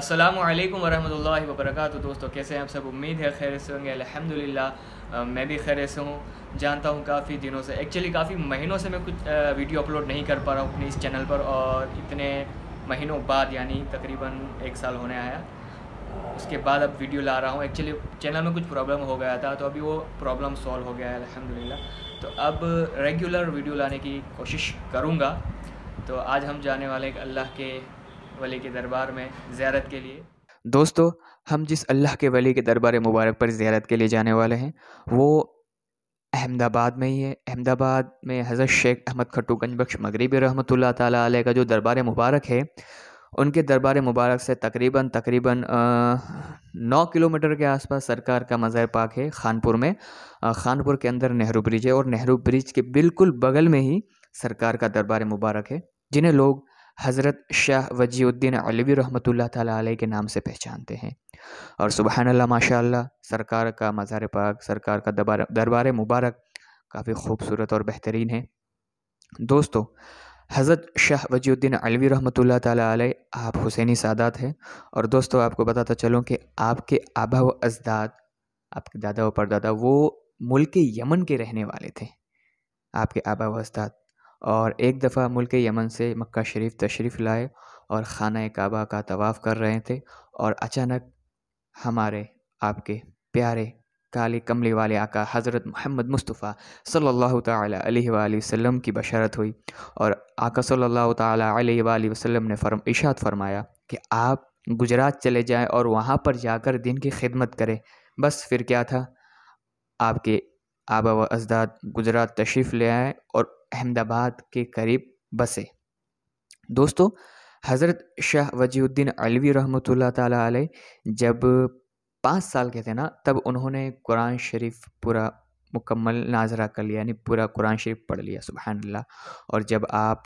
असलम वरहमल वबरक तो दोस्तों कैसे हैं आप सब उम्मीद है खैर से होंगे अल्हम्दुलिल्लाह मैं भी खैर से हूँ जानता हूँ काफ़ी दिनों से एक्चुअली काफ़ी महीनों से मैं कुछ वीडियो अपलोड नहीं कर पा रहा हूँ अपने इस चैनल पर और इतने महीनों बाद यानी तकरीबन एक साल होने आया उसके बाद अब वीडियो ला रहा हूँ एक्चुअली चैनल में कुछ प्रॉब्लम हो गया था तो अभी वो प्रॉब्लम सॉल्व हो गया है अलहमदिल्ला तो अब रेगुलर वीडियो लाने की कोशिश करूँगा तो आज हम जाने वाले अल्लाह के वली के दरबार में ज़्यारत के लिए दोस्तों हम जिस अल्लाह के वली के दरबार मुबारक पर ज़्यारत के लिए जाने वाले हैं वो अहमदाबाद में ही है अहमदाबाद में हज़रत शेख अहमद खट्टू गंजबख्श मगरबी रहमत ताली का जो दरबार मुबारक है उनके दरबार मुबारक से तकरीबन तकरीबन नौ किलोमीटर के आसपास सरकार का मज़ार पाक है खानपुर में खानपुर के अंदर नेहरू ब्रिज है और नेहरू ब्रिज के बिल्कुल बगल में ही सरकार का दरबार मुबारक है जिन्हें लोग हज़रत शाह वजीउद्दीन अलवी रहमत ताली के नाम से पहचानते हैं और सुबहानल्ला माशा सरकार का मज़ार पाक सरकार का दरबार मुबारक काफ़ी खूबसूरत और बेहतरीन है दोस्तों हज़रत शाह वजीउद्दीन अलवी रहमत ताली आप हुसैनी सादात हैं और दोस्तों आपको बताता चलूँ कि आपके आबा व अजदाद आपके दादा व परदादा वो मुल्क यमन के रहने वाले थे आपके आबा व अजदाद और एक दफ़ा मुल्क यमन से मक्का शरीफ़ तशरीफ़ लाए और ख़ाना काबा का तवाफ़ कर रहे थे और अचानक हमारे आपके प्यारे काले कमले वाले आका हज़रत मोहम्मद मुस्तफ़ा सल्लल्लाहु अलैहि वसल्लम की बशरत हुई और आका सल्लल्लाहु अलैहि वसल्लम ने फरम इशात फरमाया कि आप गुजरात चले जाएं और वहाँ पर जाकर दिन की खिदमत करें बस फिर क्या था आपके आबा व अजदाद गुजरात तशरीफ़ ले आए और अहमदाबाद के करीब बसे दोस्तों हज़रत शाह वजीउद्दीन अलवी रहमत अलैह जब पाँच साल के थे ना तब उन्होंने कुरान शरीफ पूरा मुकम्मल नाजरा कर लिया यानी पूरा कुरान शरीफ पढ़ लिया सुबहान अल्लाह और जब आप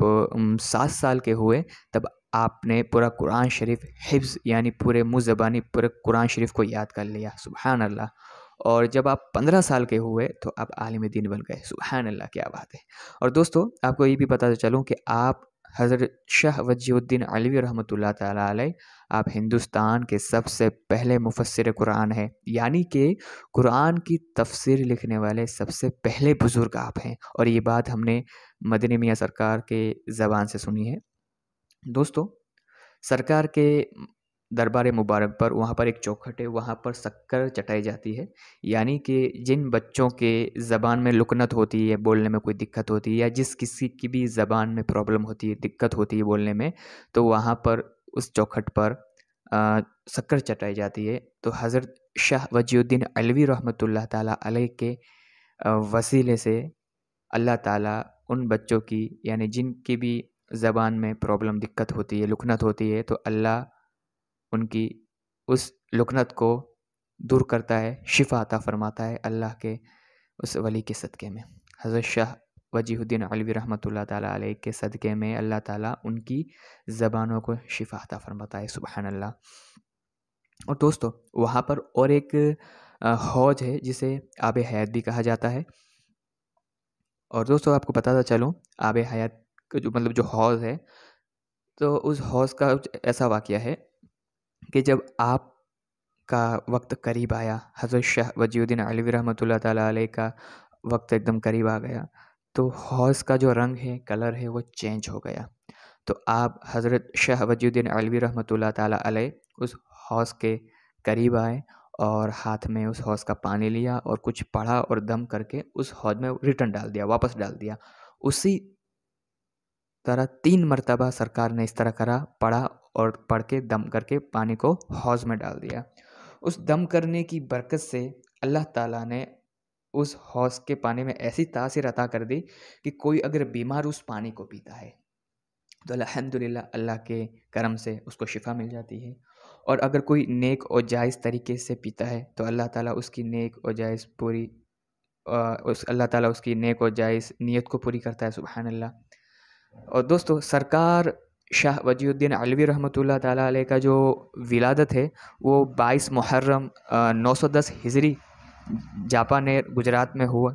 सात साल के हुए तब आपने पूरा कुरान शरीफ हिफ्ज़ यानी पूरे मुँह ज़बानी पूरे कुरान शरीफ को याद कर लिया सुबह अल्लाह और जब आप पंद्रह साल के हुए तो आप आलिम दीन बन गए सुबहान अल्लाह क्या बात है और दोस्तों आपको ये भी पता चलूँ कि आप हज़रत शाह वजीउद्दीन अलवी रहमत ताली आप हिंदुस्तान के सबसे पहले मुफसर कुरान हैं यानी कि कुरान की तफसीर लिखने वाले सबसे पहले बुज़ुर्ग आप हैं और ये बात हमने मदनी मियाँ सरकार के ज़बान से सुनी है दोस्तों सरकार के दरबार मुबारक पर वहाँ पर एक चौखट है वहाँ पर शक्कर चटाई जाती है यानी कि जिन बच्चों के ज़बान में लुकनत होती है बोलने में कोई दिक्कत होती है या जिस किसी की भी ज़बान में प्रॉब्लम होती है दिक्कत होती है बोलने में तो वहाँ पर उस चौखट पर शक्कर चटाई जाती है तो हज़रत शाह वजीउद्दीन अलवी रहमत ताली के वसीले से अल्लाह ताला उन बच्चों की यानी जिनकी भी ज़बान में प्रॉब्लम दिक्कत होती है लुकनत होती है तो अल्लाह उनकी उस लुकनत को दूर करता है शिफा अता फरमाता है अल्लाह के उस वली के सदक़े में हज़रत शाह वजीहुद्दीन अलवी रहमत ताली के सदक़े में अल्लाह ताला उनकी ज़बानों को शिफा अता फरमाता है सुबहान अल्लाह और दोस्तों वहाँ पर और एक हौज है जिसे आब हयात भी कहा जाता है और दोस्तों आपको बताता चलूँ आब हयात का जो मतलब जो हौज है तो उस हौज का ऐसा वाक़ है कि जब आप का वक्त करीब आया हज़रत शाह वजीउद्दीन अलवी रहमत ताली का वक्त एकदम करीब आ गया तो हौस का जो रंग है कलर है वो चेंज हो गया तो आप हज़रत शाह वजीउद्दीन अलवी रहमत ताली उस हौस के करीब आए और हाथ में उस हौस का पानी लिया और कुछ पढ़ा और दम करके उस हौज में रिटर्न डाल दिया वापस डाल दिया उसी तरह तीन मरतबा सरकार ने इस तरह करा पढ़ा और पढ़ के दम करके पानी को हौज में डाल दिया उस दम करने की बरकत से अल्लाह ताला ने उस हौज के पानी में ऐसी तासीर अता कर दी कि कोई अगर बीमार उस पानी को पीता है तो अलहमदिल्ला अल्लाह के करम से उसको शिफा मिल जाती है और अगर कोई नेक और जायज़ तरीके से पीता है तो अल्लाह ताला उसकी नेक और जायज़ पूरी उस अल्लाह ताला उसकी नेक और जायज़ नीयत को पूरी करता है अल्लाह और दोस्तों सरकार शाह वजीउद्दीन अलवी रहमत ताली का जो विलादत है वो बाईस मुहर्रम नौ सौ दस हिजरी जापान गुजरात में हुआ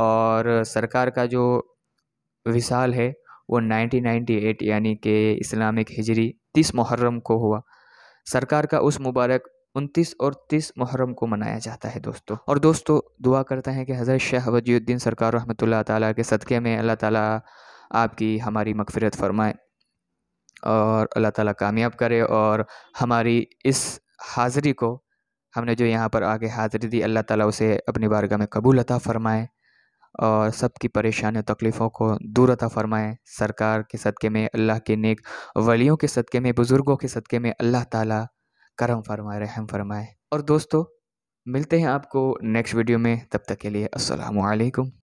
और सरकार का जो विशाल है वो 1998 यानी कि इस्लामिक हिजरी 30 मुहर्रम को हुआ सरकार का उस मुबारक 29 और 30 मुहर्रम को मनाया जाता है दोस्तों और दोस्तों दुआ करते हैं कि हज़रत शाह वजीउद्दीन सरकार रहमत ताली के सदक़े में अल्लाह ताली आपकी हमारी मकफ़रत फरमाए और अल्लाह ताला कामयाब करे और हमारी इस हाज़री को हमने जो यहाँ पर आगे हाज़िरी दी अल्लाह ताला उसे अपनी बारगाह में कबूल अता फ़रमाए और सबकी परेशानियों तकलीफ़ों को दूर अता फ़रमाए सरकार के सदक़े में अल्लाह के नेक वलियों के सदक़े में बुज़ुर्गों के सदक़े में अल्लाह ताला करम फरमाए रहम फरमाए और दोस्तों मिलते हैं आपको नेक्स्ट वीडियो में तब तक के लिए असलकम